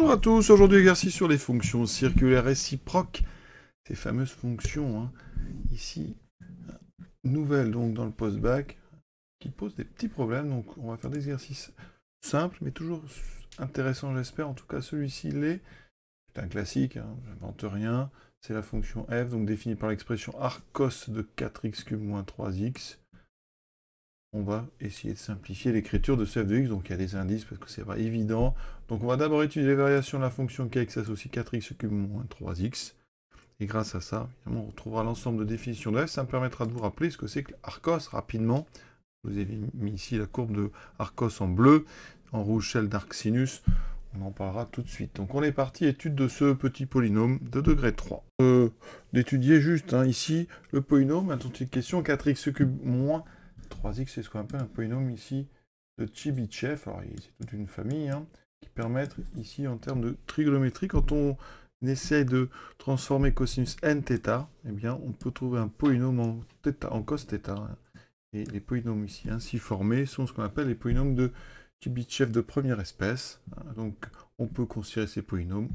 Bonjour à tous, aujourd'hui exercice sur les fonctions circulaires réciproques, ces fameuses fonctions hein. ici, nouvelles donc dans le post-bac, qui posent des petits problèmes, donc on va faire des exercices simples mais toujours intéressants j'espère, en tout cas celui-ci l'est, c'est un classique, hein, j'invente rien, c'est la fonction f, donc définie par l'expression arcos de 4x3 x moins on va essayer de simplifier l'écriture de ce f de x, donc il y a des indices parce que c'est pas évident. Donc on va d'abord étudier les variations de la fonction kx associe 4x cube moins 3x. Et grâce à ça, on retrouvera l'ensemble de définitions de f. Ça me permettra de vous rappeler ce que c'est que Arcos rapidement. Vous avez mis ici la courbe de Arcos en bleu, en rouge celle sinus. On en parlera tout de suite. Donc on est parti, étude de ce petit polynôme de degré 3. Euh, D'étudier juste hein, ici le polynôme Attention une question 4x cube moins 3X, c'est ce qu'on appelle un polynôme ici de Tchibitchev. Alors, c'est toute une famille hein, qui permettent ici, en termes de trigonométrie, quand on essaie de transformer cosinus nθ, eh bien, on peut trouver un polynôme en, cosθ. en hein. Et les polynômes ici ainsi formés sont ce qu'on appelle les polynômes de Tchibitchev de première espèce. Hein. Donc, on peut considérer ces polynômes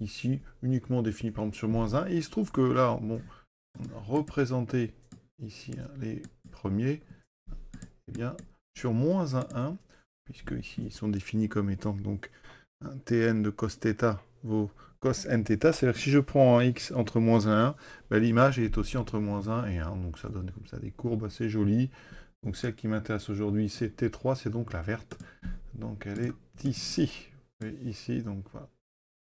ici uniquement définis par exemple sur moins 1. Et il se trouve que là, bon, on a représenté ici les premier, et eh bien, sur moins 1, 1, puisque ici ils sont définis comme étant donc un Tn de cos θ vaut cos n c'est-à-dire que si je prends un x entre moins 1 et 1, l'image est aussi entre moins 1 et 1, donc ça donne comme ça des courbes assez jolies. Donc celle qui m'intéresse aujourd'hui, c'est T3, c'est donc la verte. Donc elle est ici, et ici, donc voilà.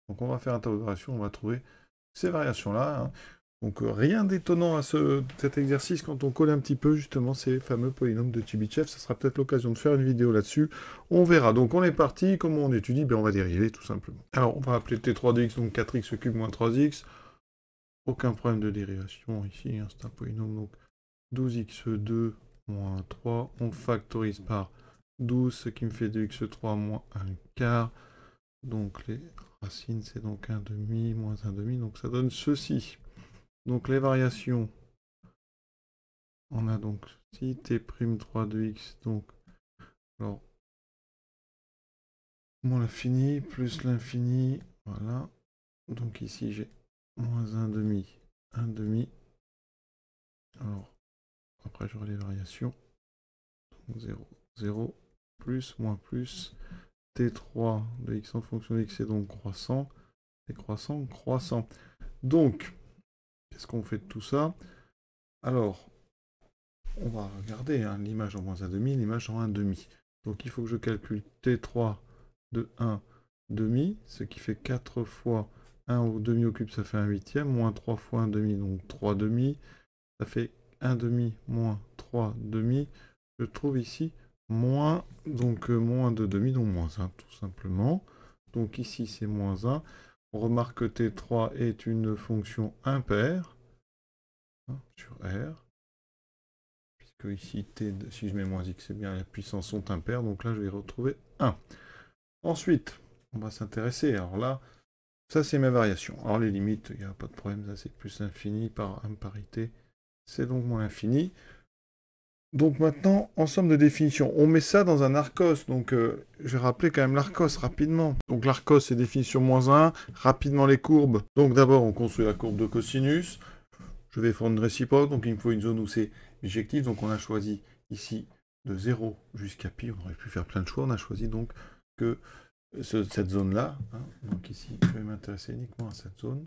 Donc on va faire une on va trouver ces variations-là. Hein. Donc euh, rien d'étonnant à cet exercice quand on colle un petit peu justement ces fameux polynômes de Chebyshev. Ça sera peut-être l'occasion de faire une vidéo là-dessus. On verra. Donc on est parti. Comment on étudie ben, On va dériver tout simplement. Alors on va appeler T3dx, donc 4x cube moins 3x. Aucun problème de dérivation ici. Hein, c'est un polynôme. Donc 12x2 moins 3. On factorise par 12, ce qui me fait 2x3 moins 1 quart. Donc les racines, c'est donc 1 demi moins 1 demi. Donc ça donne ceci. Donc les variations, on a donc si t'3 de x, donc alors moins l'infini plus l'infini, voilà. Donc ici j'ai moins 1 demi, 1 demi. Alors après j'aurai les variations. 0, 0, plus, moins plus. T3 de x en fonction de x est donc croissant. Et croissant, croissant. Donc, Qu'est-ce qu'on fait de tout ça Alors, on va regarder hein, l'image en moins 1,5 l'image en 1,5. Donc il faut que je calcule T3 de 1,5, ce qui fait 4 fois 1 au demi au cube, ça fait 1 huitième, moins 3 fois 1,5, donc 3 demi, ça fait 1 demi moins 3 demi. Je trouve ici moins, donc euh, moins 2 donc moins 1 tout simplement. Donc ici c'est moins 1. On remarque que T3 est une fonction impaire hein, sur R. Puisque ici, T, si je mets moins X, c'est bien, les puissances sont impaires. Donc là, je vais retrouver 1. Ensuite, on va s'intéresser. Alors là, ça, c'est ma variation. Alors les limites, il n'y a pas de problème. Ça, c'est plus infini par imparité. C'est donc moins infini. Donc maintenant, ensemble de définitions. On met ça dans un ARCOS. Donc euh, je vais rappeler quand même l'ARCOS rapidement. Donc l'ARCOS, c'est définition moins 1. Rapidement les courbes. Donc d'abord, on construit la courbe de cosinus. Je vais faire une réciproque. Donc il me faut une zone où c'est éjectif. Donc on a choisi ici de 0 jusqu'à pi. On aurait pu faire plein de choix. On a choisi donc que cette zone-là. Hein. Donc ici, je vais m'intéresser uniquement à cette zone.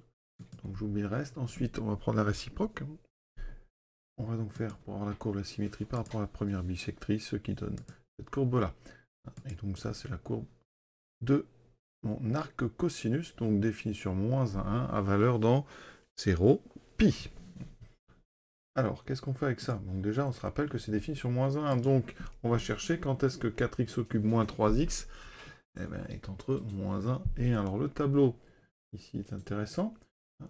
Donc j'oublie le reste. Ensuite, on va prendre la réciproque. On va donc faire pour avoir la courbe, la symétrie par rapport à la première bisectrice, ce qui donne cette courbe-là. Et donc ça, c'est la courbe de mon arc cosinus, donc défini sur moins 1 à valeur dans 0 pi. Alors, qu'est-ce qu'on fait avec ça Donc déjà, on se rappelle que c'est défini sur moins 1. Donc, on va chercher quand est-ce que 4x au cube moins 3x eh ben, est entre moins 1 et 1. Alors, le tableau ici est intéressant.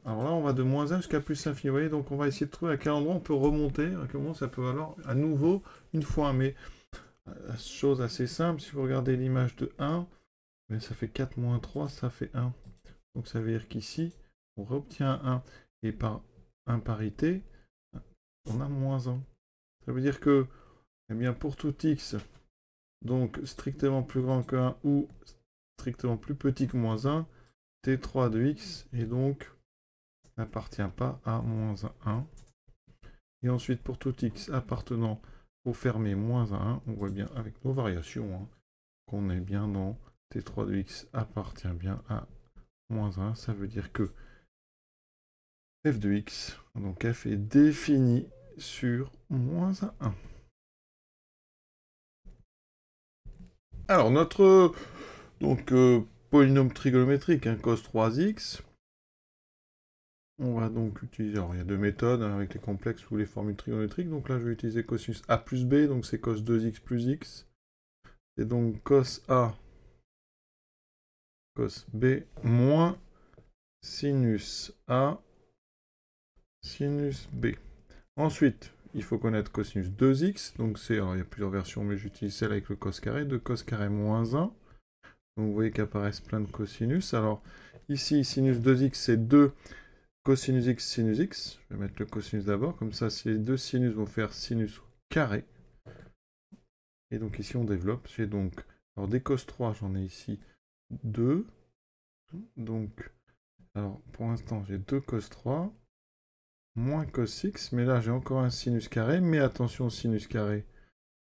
Alors là, on va de moins 1 jusqu'à plus infini. Vous voyez, donc on va essayer de trouver à quel endroit on peut remonter, à quel moment ça peut valoir à nouveau une fois 1. Mais euh, chose assez simple, si vous regardez l'image de 1, mais ben, ça fait 4 moins 3, ça fait 1. Donc ça veut dire qu'ici, on obtient 1. Et par imparité, on a moins 1. Ça veut dire que, eh bien, pour tout x, donc strictement plus grand que 1 ou strictement plus petit que moins 1, t3 de x est donc n'appartient pas à moins 1. Et ensuite, pour tout x appartenant au fermé moins 1, on voit bien avec nos variations hein, qu'on est bien dans T3 de x appartient bien à moins 1. Ça veut dire que f de x, donc f est défini sur moins 1. Alors, notre donc, euh, polynôme trigonométrique, hein, cos 3x, on va donc utiliser, alors il y a deux méthodes, hein, avec les complexes ou les formules trigonométriques. Donc là, je vais utiliser cosinus A plus B, donc c'est cos 2x plus x. C'est donc cos A, cos B, moins sinus A, sinus B. Ensuite, il faut connaître cosinus 2x, donc c'est, alors il y a plusieurs versions, mais j'utilise celle avec le cos carré, de cos carré moins 1. Donc vous voyez qu'apparaissent plein de cosinus. Alors ici, sinus 2x, c'est 2 cosinus x, sinus x. Je vais mettre le cosinus d'abord, comme ça ces deux sinus vont faire sinus carré. Et donc ici on développe, j'ai donc, alors des cos 3 j'en ai ici 2. Donc, alors pour l'instant j'ai deux cos 3, moins cos x, mais là j'ai encore un sinus carré, mais attention sinus carré,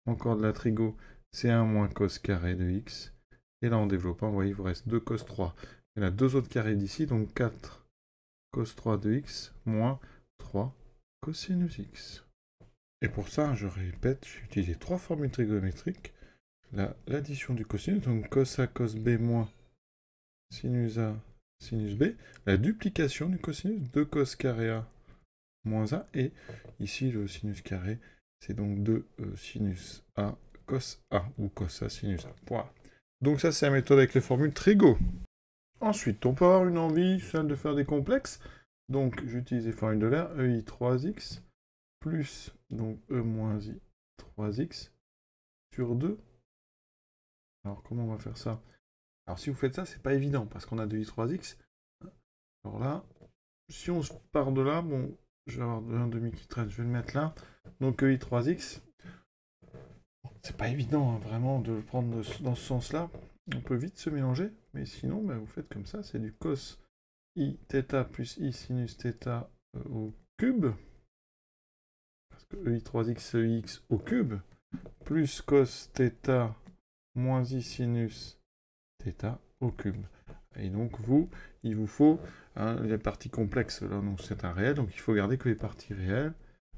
encore de la trigo, c'est 1 moins cos carré de x. Et là en développant, hein. vous voyez, il vous reste 2 cos 3. Il y a deux autres carrés d'ici, donc 4 cos 3 de x moins 3 cosinus x. Et pour ça, je répète, j'ai utilisé trois formules trigonométriques. L'addition du cosinus, donc cos A, cos B moins sinus A, sinus B. La duplication du cosinus, 2 cos carré A moins A. Et ici, le sinus carré, c'est donc 2 euh, sinus A cos A, ou cos A sinus A. Donc ça, c'est la méthode avec les formules trigo. Ensuite, on peut avoir une envie, celle de faire des complexes. Donc, j'utilise les formules de l'air, EI3x plus, donc E-I3x sur 2. Alors, comment on va faire ça Alors, si vous faites ça, c'est pas évident, parce qu'on a 2 I3x. Alors là, si on part de là, bon, je vais avoir demi qui traite, je vais le mettre là. Donc, EI3x, c'est pas évident, hein, vraiment, de le prendre dans ce sens-là. On peut vite se mélanger. Mais sinon, bah, vous faites comme ça, c'est du cos i plus i sinus euh, au cube, parce que e i 3 x e x au cube, plus cos moins i sinus au cube. Et donc, vous, il vous faut hein, les parties complexes, là, donc c'est un réel, donc il faut garder que les parties réelles.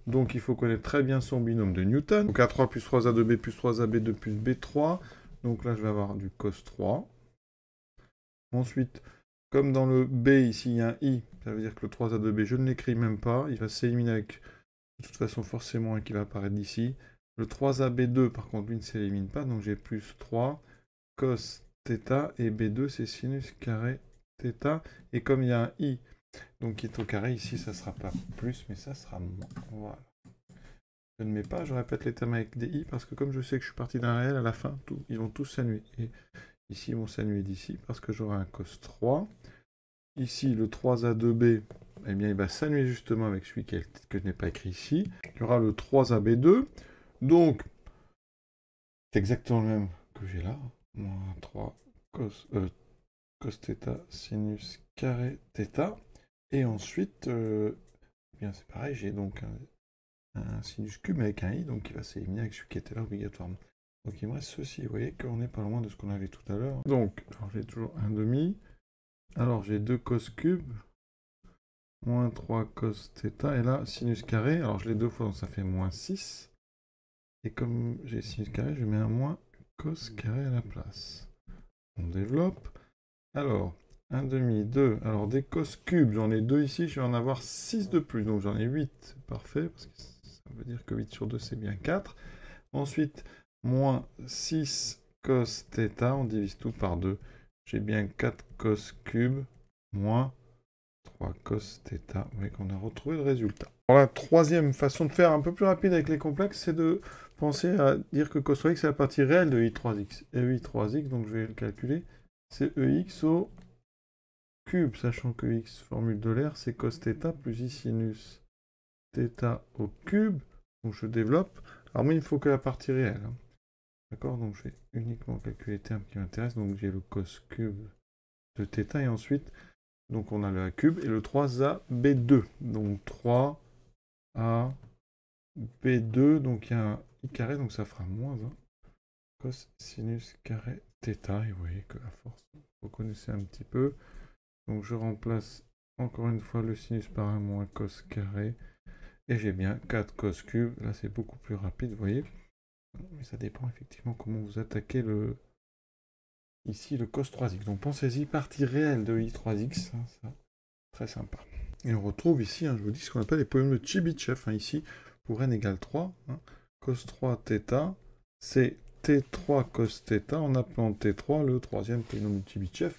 Donc, il faut connaître très bien son binôme de Newton. Donc, A3 plus 3A2B plus 3AB2 plus B3. Donc là, je vais avoir du cos 3. Ensuite, comme dans le B, ici, il y a un I, ça veut dire que le 3 a 2B, je ne l'écris même pas. Il va s'éliminer avec, de toute façon, forcément et qui va apparaître d'ici. Le 3AB2, par contre, lui ne s'élimine pas, donc j'ai plus 3 cos θ, et B2, c'est sinus carré θ. Et comme il y a un I, donc qui est au carré, ici, ça ne sera pas plus, mais ça sera moins. Voilà. Je ne mets pas, je répète les termes avec des i, parce que comme je sais que je suis parti d'un réel, à la fin, ils vont tous s'annuler. Ici, ils vont s'annuer d'ici parce que j'aurai un cos 3. Ici, le 3A2B, eh bien, il va s'annuler justement avec celui que je n'ai pas écrit ici. Il y aura le 3AB2. Donc, c'est exactement le même que j'ai là. Moins 3 cos, θ euh, sinus carré θ. Et ensuite, euh, eh bien c'est pareil, j'ai donc un, sinus cube avec un i, donc il va s'éliminer avec celui qui était là obligatoirement. Donc il me reste ceci, vous voyez qu'on n'est pas loin de ce qu'on avait tout à l'heure. Donc, j'ai toujours un demi. Alors j'ai 2 cos cubes, moins 3 cos θ, et là sinus carré, alors je l'ai deux fois, donc ça fait moins 6. Et comme j'ai sinus carré, je mets un moins cos carré à la place. On développe. Alors, 1 demi, 2. Alors des cos cubes, j'en ai 2 ici, je vais en avoir 6 de plus, donc j'en ai 8. Parfait, parce que ça veut dire que 8 sur 2 c'est bien 4. Ensuite, moins 6 cos θ, on divise tout par 2. J'ai bien 4 cos cube moins 3 cos θ. Vous voyez qu'on a retrouvé le résultat. Alors la troisième façon de faire un peu plus rapide avec les complexes, c'est de penser à dire que cos 3x c'est la partie réelle de i3x. Et i3x, donc je vais le calculer, c'est e x au cube, sachant que x formule de l'air, c'est cos θ plus i sinus θ au cube. Donc je développe. Alors moi, il ne faut que la partie réelle. Hein. D'accord Donc je vais uniquement calculer les termes qui m'intéressent. Donc j'ai le cos cube de θ et ensuite, donc on a le a cube et le 3 ab 2 Donc 3 ab 2 donc il y a un i carré, donc ça fera moins 1. Cos sinus carré θ. Et vous voyez que la force, vous connaissez un petit peu. Donc je remplace encore une fois le sinus par un moins cos carré. Et j'ai bien 4 cos cube. Là c'est beaucoup plus rapide, vous voyez. Mais ça dépend effectivement comment vous attaquez le ici le cos 3x. Donc pensez-y, partie réelle de i3x, hein, très sympa. Et on retrouve ici, hein, je vous dis, ce qu'on appelle les polynômes de Chebyshev. Hein, ici, pour n égale 3, cos 3 θ, c'est t3 cos θ en appelant t3 le troisième polynôme de Chebyshev.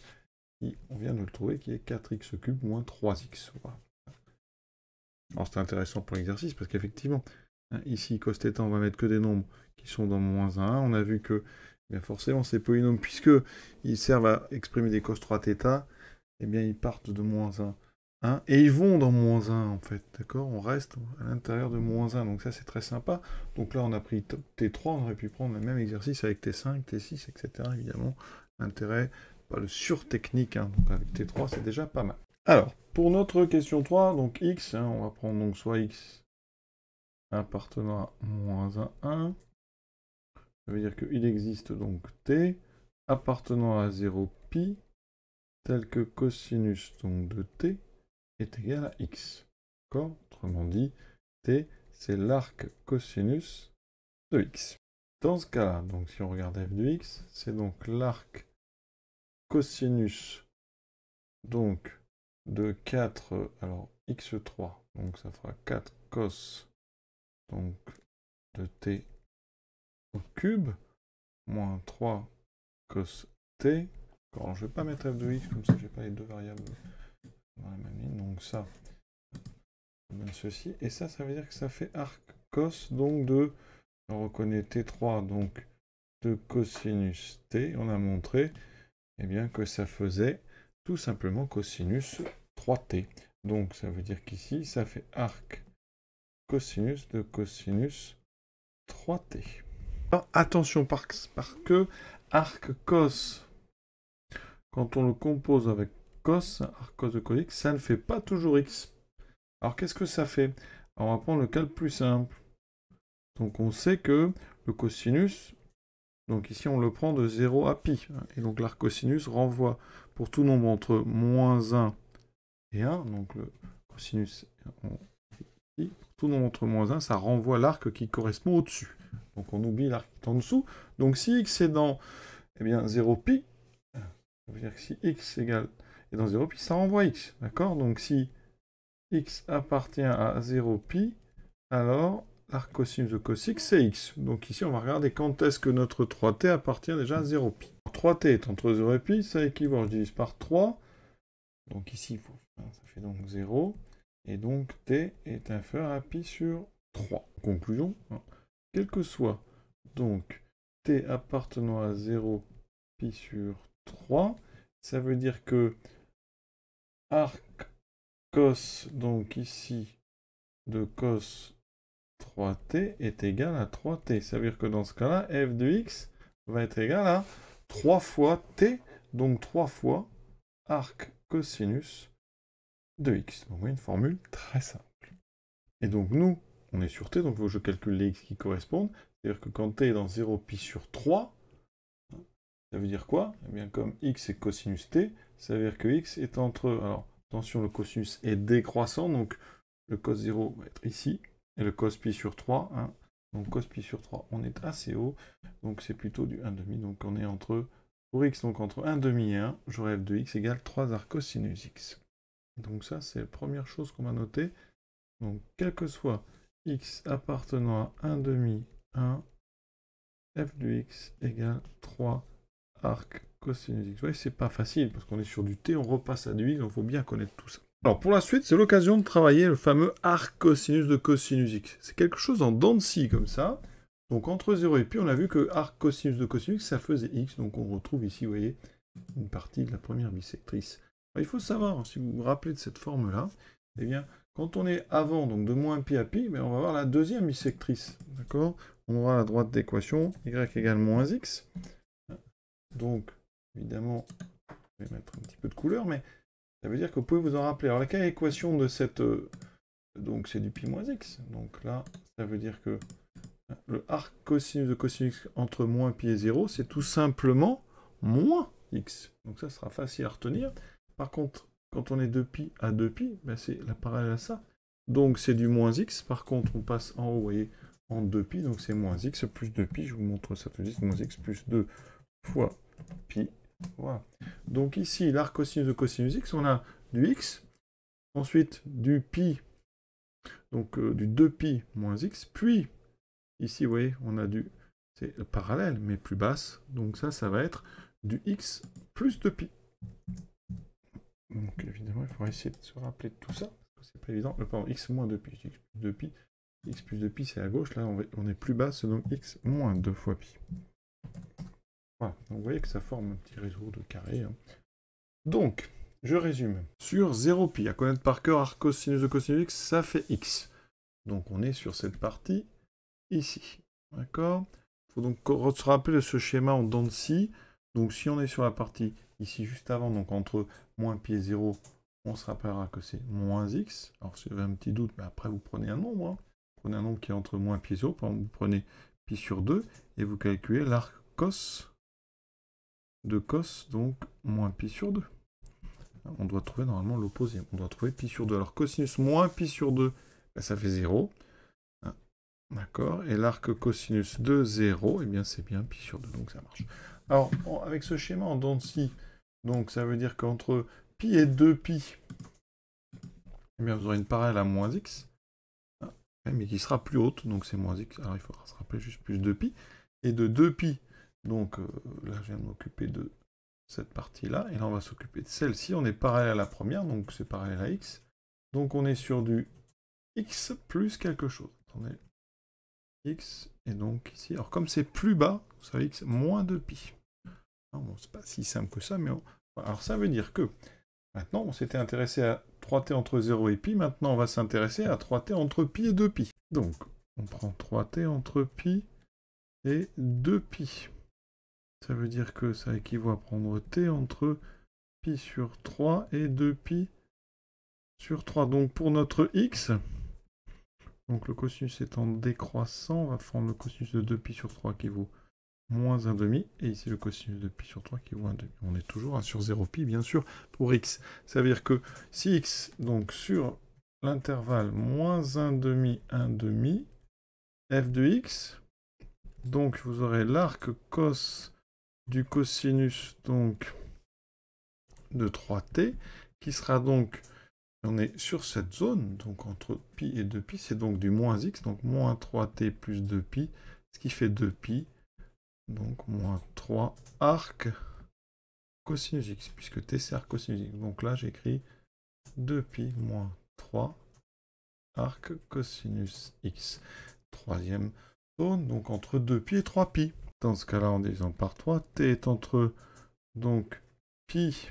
Qui, on vient de le trouver, qui est 4x3 moins 3x. Alors c'est intéressant pour l'exercice parce qu'effectivement, Hein, ici, cos on on va mettre que des nombres qui sont dans moins 1. On a vu que eh bien forcément ces polynômes, puisqu'ils servent à exprimer des cos 3 θ, bien ils partent de moins 1. 1 et ils vont dans moins 1 en fait, d'accord On reste à l'intérieur de moins 1, donc ça c'est très sympa. Donc là on a pris T3, on aurait pu prendre le même exercice avec T5, T6, etc. Évidemment, l'intérêt, pas le sur-technique, hein. donc avec T3 c'est déjà pas mal. Alors, pour notre question 3, donc x, hein, on va prendre donc soit x appartenant à moins 1, 1. Ça veut dire qu'il existe donc t appartenant à 0 pi tel que cosinus donc de t est égal à x. Autrement dit, t c'est l'arc cosinus de x. Dans ce cas-là, donc si on regarde f de x, c'est donc l'arc cosinus donc de 4, alors x3, donc ça fera 4 cos donc de t au cube moins 3 cos t. je je vais pas mettre f de x, comme ça j'ai pas les deux variables dans la même ligne. Donc ça donne ceci. Et ça, ça veut dire que ça fait arc cos, donc de, on reconnaît t3, donc de cosinus t. On a montré et eh bien, que ça faisait tout simplement cosinus 3t. Donc ça veut dire qu'ici, ça fait arc cosinus de cosinus 3t. attention par, que arc cos, quand on le compose avec cos, arc cos de cos ça ne fait pas toujours x. Alors qu'est-ce que ça fait On va prendre le cas le plus simple. Donc on sait que le cosinus, donc ici on le prend de 0 à pi. Hein, et donc l'arc cosinus renvoie pour tout nombre entre moins 1 et 1, donc le cosinus, on, ici, tout nombre entre moins 1, ça renvoie l'arc qui correspond au-dessus. Donc on oublie l'arc qui est en dessous. Donc si x est dans eh bien, 0pi, ça veut dire que si x est dans 0pi, ça renvoie x. D'accord Donc si x appartient à 0pi, alors l'arc cosinus de cos x, c'est x. Donc ici, on va regarder quand est-ce que notre 3t appartient déjà à 0pi. 3t est entre 0 et pi, ça équivaut, je divise par 3. Donc ici, ça fait donc 0. Et donc T est inférieur à pi sur 3. Conclusion, hein. quel que soit donc T appartenant à 0, pi sur 3, ça veut dire que arc cos, donc ici, de cos 3t est égal à 3t. Ça veut dire que dans ce cas-là, f de x va être égal à 3 fois t, donc 3 fois arc cosinus de x. Donc une formule très simple. Et donc nous, on est sur t, donc je calcule les x qui correspondent. C'est-à-dire que quand t est dans 0 pi sur 3, ça veut dire quoi Eh bien comme x est cosinus t, ça veut dire que x est entre... Alors attention, le cosinus est décroissant, donc le cos 0 va être ici, et le cos pi sur 3, donc cos pi sur 3, on est assez haut, donc c'est plutôt du 1,5, donc on est entre, pour x, donc entre 1,5 et 1, je f de x égale 3 arcosinus x. Donc ça, c'est la première chose qu'on va noter. Donc, quel que soit x appartenant à 1 demi 1, f du x égale 3 arc cosinus x. Vous voyez, c'est pas facile, parce qu'on est sur du t, on repasse à du x, il faut bien connaître tout ça. Alors pour la suite, c'est l'occasion de travailler le fameux arc cosinus de cosinus x. C'est quelque chose en dents de scie comme ça. Donc entre 0 et pi, on a vu que arc cosinus de cosinus x, ça faisait x. Donc on retrouve ici, vous voyez, une partie de la première bisectrice. Bah, il faut savoir, si vous vous rappelez de cette forme-là, eh bien, quand on est avant, donc de moins pi à pi, mais ben, on va voir la deuxième bisectrice. D'accord On aura la droite d'équation, y égale moins x. Donc, évidemment, je vais mettre un petit peu de couleur, mais ça veut dire que vous pouvez vous en rappeler. Alors, la équation de cette... Euh, donc, c'est du pi moins x. Donc là, ça veut dire que le arc cosinus de cosinus entre moins pi et 0, c'est tout simplement moins x. Donc ça sera facile à retenir. Par contre, quand on est 2 pi à 2pi, ben, c'est la parallèle à ça. Donc c'est du moins x. Par contre, on passe en haut vous voyez, en 2pi, donc c'est moins x plus 2pi. Je vous montre ça tout de suite. Moins x plus 2 fois pi. Donc ici, l'arc cosinus de cosinus x, on a du x, ensuite du pi, donc euh, du 2pi moins x, puis ici, vous voyez, on a du c'est parallèle, mais plus basse. Donc ça, ça va être du x plus 2pi. Donc évidemment, il faut essayer de se rappeler de tout ça, c'est pas évident. le euh, x moins 2pi, x plus 2pi. x plus 2pi, c'est à gauche, là on est plus bas, c'est donc x moins 2 fois pi. Voilà, donc vous voyez que ça forme un petit réseau de carrés. Hein. Donc, je résume. Sur 0pi, à connaître par cœur arc cosinus de cosinus x, ça fait x. Donc on est sur cette partie ici. D'accord Il faut donc se rappeler de ce schéma en dents de scie. Donc si on est sur la partie ici juste avant, donc entre moins pi et 0, on se rappellera que c'est moins x. Alors si vous avez un petit doute, mais après vous prenez un nombre. Hein. Vous prenez un nombre qui est entre moins pi et 0, vous prenez pi sur 2, et vous calculez l'arc cos de cos, donc moins pi sur 2. On doit trouver normalement l'opposé. On doit trouver pi sur 2. Alors cosinus moins pi sur 2, ben, ça fait 0. Hein, d'accord Et l'arc cosinus de 0, et eh bien c'est bien pi sur 2, donc ça marche. Alors, avec ce schéma en dents de donc ça veut dire qu'entre pi et 2pi, eh bien, vous aurez une parallèle à moins x, ah, eh, mais qui sera plus haute, donc c'est moins x, alors il faudra se rappeler juste plus 2pi, et de 2pi, donc euh, là je viens de m'occuper de cette partie-là, et là on va s'occuper de celle-ci, on est parallèle à la première, donc c'est parallèle à x, donc on est sur du x plus quelque chose, attendez, x, et donc ici, alors comme c'est plus bas, vous savez x moins 2pi, Hein, c'est pas si simple que ça, mais alors ça veut dire que maintenant on s'était intéressé à 3t entre 0 et pi, maintenant on va s'intéresser à 3t entre pi et 2pi. Donc on prend 3t entre pi et 2pi. Ça veut dire que ça équivaut à prendre t entre pi sur 3 et 2pi sur 3. Donc pour notre x, donc le cosinus étant décroissant, on va prendre le cosinus de 2pi sur 3 qui vaut moins 1,5, et ici le cosinus de π sur 3 qui vaut 1,5. On est toujours 1 sur 0π, bien sûr, pour x. Ça veut dire que si x, donc sur l'intervalle moins 1,5, 1,5, f de x, donc vous aurez l'arc cos du cosinus donc de 3t, qui sera donc, on est sur cette zone, donc entre pi et 2pi, c'est donc du moins x, donc moins 3t plus 2pi, ce qui fait 2pi, donc moins 3 arc cosinus x, puisque t c'est arc cosinus x. Donc là j'écris 2pi moins 3 arc cosinus x. Troisième zone, donc entre 2pi et 3pi. Dans ce cas-là, en divisant par 3, t est entre donc pi,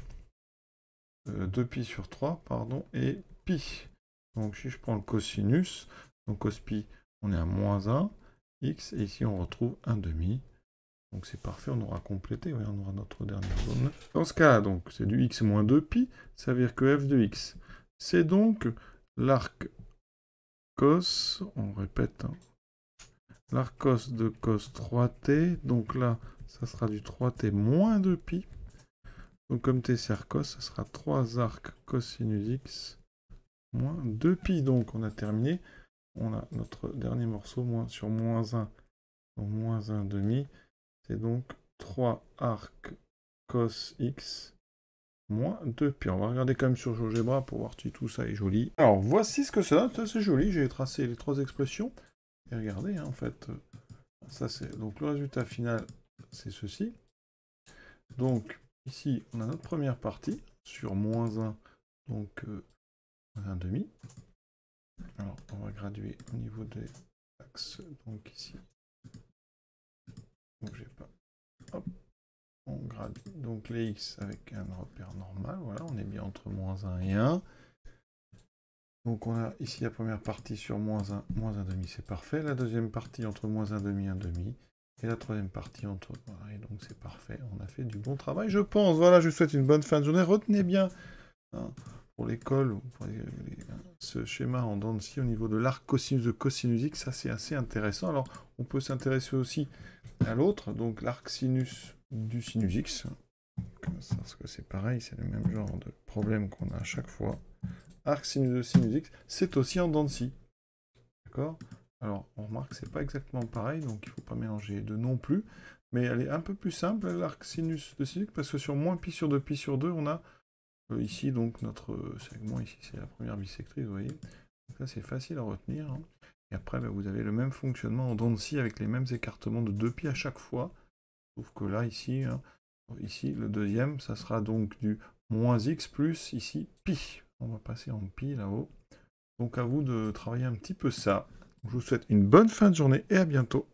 2pi euh, sur 3, pardon, et pi. Donc si je prends le cosinus, donc cos pi, on est à moins 1, x, et ici on retrouve 1 demi donc c'est parfait, on aura complété, on aura notre dernière zone. Dans ce cas, donc, c'est du x moins 2pi, ça veut dire que f de x, c'est donc l'arc cos, on répète, hein. l'arc cos de cos 3t, donc là, ça sera du 3t moins 2pi. Donc comme t c'est cos, ça sera 3 arcs cosinus x moins 2pi. Donc on a terminé, on a notre dernier morceau, moins, sur moins 1, donc moins 1 demi. Et donc 3 arcs cos x moins 2 Puis, On va regarder quand même sur GeoGebra pour voir si tout ça est joli. Alors voici ce que ça donne, c'est joli, j'ai tracé les trois expressions. Et regardez, hein, en fait, euh, ça c'est donc le résultat final, c'est ceci. Donc ici, on a notre première partie sur moins 1, donc euh, 1,5. Alors on va graduer au niveau des axes, donc ici pas. Hop. On grade donc les x avec un repère normal. Voilà, on est bien entre moins 1 et 1. Donc on a ici la première partie sur moins 1, moins 1,5, c'est parfait. La deuxième partie entre moins 1,5 et 1 Et la troisième partie entre... Voilà, et donc c'est parfait. On a fait du bon travail, je pense. Voilà, je vous souhaite une bonne fin de journée. Retenez bien. Hein l'école, ce schéma en dents de au niveau de l'arc cosinus de cosinus x, ça c'est assez intéressant. Alors on peut s'intéresser aussi à l'autre, donc l'arc sinus du sinus x. Parce que c'est pareil, c'est le même genre de problème qu'on a à chaque fois. Arc sinus de sinus x, c'est aussi en dents de D'accord Alors on remarque que c'est pas exactement pareil, donc il ne faut pas mélanger les deux non plus. Mais elle est un peu plus simple, l'arc sinus de sinus, parce que sur moins pi sur 2 pi sur 2, on a euh, ici, donc, notre segment, ici, c'est la première bisectrice, vous voyez. ça, c'est facile à retenir. Hein. Et après, bah, vous avez le même fonctionnement en dents de scie avec les mêmes écartements de 2 pieds à chaque fois. Sauf que là, ici, hein, ici, le deuxième, ça sera donc du moins x plus ici pi. On va passer en pi là-haut. Donc à vous de travailler un petit peu ça. Je vous souhaite une bonne fin de journée et à bientôt.